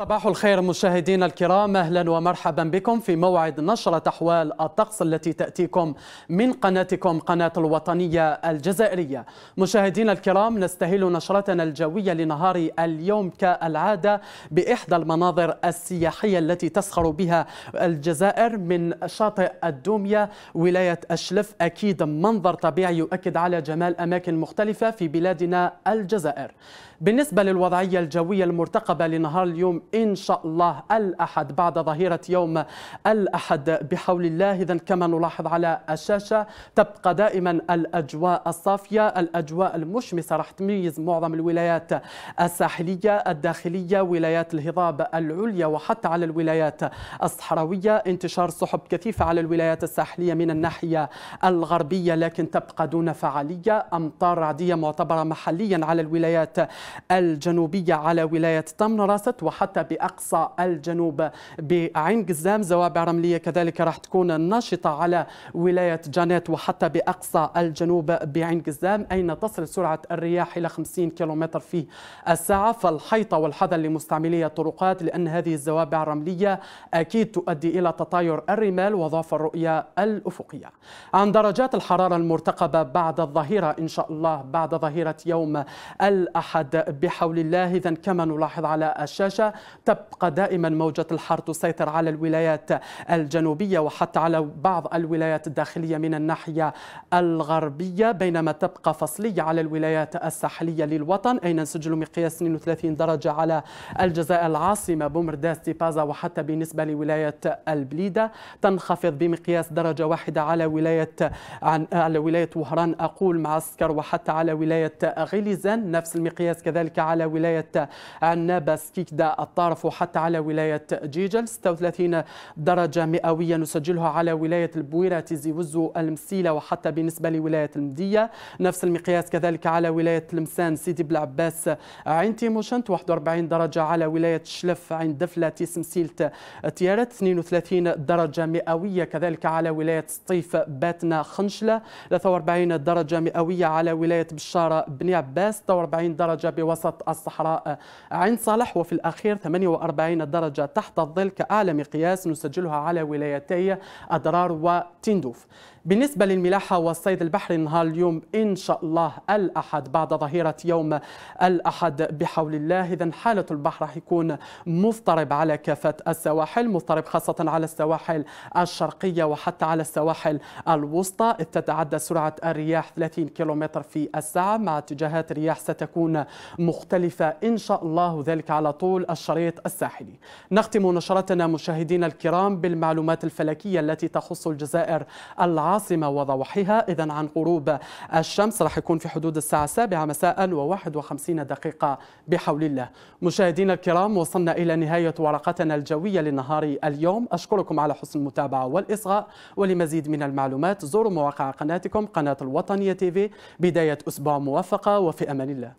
صباح الخير مشاهدينا الكرام اهلا ومرحبا بكم في موعد نشرة احوال الطقس التي تاتيكم من قناتكم قناة الوطنية الجزائرية. مشاهدينا الكرام نستهل نشرتنا الجوية لنهار اليوم كالعادة باحدى المناظر السياحية التي تسخر بها الجزائر من شاطئ الدومية ولاية الشلف اكيد منظر طبيعي يؤكد على جمال اماكن مختلفة في بلادنا الجزائر. بالنسبة للوضعية الجوية المرتقبة لنهار اليوم إن شاء الله الأحد بعد ظهيرة يوم الأحد بحول الله إذا كما نلاحظ على الشاشة تبقى دائما الأجواء الصافية الأجواء المشمسة راح تميز معظم الولايات الساحلية الداخلية ولايات الهضاب العليا وحتى على الولايات الصحراوية انتشار سحب كثيفة على الولايات الساحلية من الناحية الغربية لكن تبقى دون فعالية أمطار رعدية معتبرة محليا على الولايات الجنوبية على ولاية طمنرست وحتى باقصى الجنوب بعين قزام زوابع رمليه كذلك راح تكون ناشطه على ولايه جانيت وحتى باقصى الجنوب بعين قزام اين تصل سرعه الرياح الى 50 كم في الساعه فالحيطه والحذر لمستعملي الطرقات لان هذه الزوابع الرمليه اكيد تؤدي الى تطاير الرمال وضعف الرؤيه الافقيه. عن درجات الحراره المرتقبه بعد الظهيره ان شاء الله بعد ظهيره يوم الاحد بحول الله اذا كما نلاحظ على الشاشه تبقى دائما موجة الحر تسيطر على الولايات الجنوبية وحتى على بعض الولايات الداخلية من الناحية الغربية بينما تبقى فصلية على الولايات الساحلية للوطن أين نسجل مقياس 32 درجة على الجزائر العاصمة بومرداس تيبازا وحتى بالنسبة لولاية البليدة تنخفض بمقياس درجة واحدة على ولاية عن على ولاية وهران أقول معسكر وحتى على ولاية غليزان نفس المقياس كذلك على ولاية عنابة سكيكدا الطرف وحتى على ولاية جيجل 36 درجة مئوية نسجلها على ولاية البويرة تيزي وزو المسيلة وحتى بالنسبة لولاية المدية نفس المقياس كذلك على ولاية المسان سيدي بلعباس عين تيموشنت 41 درجة على ولاية شلف عين دفلة تيسمسيلت تيارت 32 درجة مئوية كذلك على ولاية سطيف باتنا خنشلة 43 درجة مئوية على ولاية بشارة بني عباس 46 درجة بوسط الصحراء عين صالح وفي الأخير 48 درجة تحت الظل كأعلى مقياس نسجلها على ولايتي أدرار وتندوف بالنسبة للملاحة والصيد البحري نهار اليوم إن شاء الله الأحد بعد ظهيرة يوم الأحد بحول الله إذا حالة البحر راح يكون مضطرب على كافة السواحل مضطرب خاصة على السواحل الشرقية وحتى على السواحل الوسطى إذ تتعدى سرعة الرياح 30 كيلومتر في الساعة مع اتجاهات رياح ستكون مختلفة إن شاء الله ذلك على طول الشرق شريط الساحلي نختم نشرتنا مشاهدينا الكرام بالمعلومات الفلكية التي تخص الجزائر العاصمة وضوحها إذا عن غروب الشمس راح يكون في حدود الساعة السابعة مساء و51 دقيقة بحول الله مشاهدينا الكرام وصلنا إلى نهاية ورقتنا الجوية لنهار اليوم أشكركم على حسن المتابعة والإصغاء ولمزيد من المعلومات زوروا مواقع قناتكم قناة الوطنية تيفي بداية أسبوع موفقة وفي أمان الله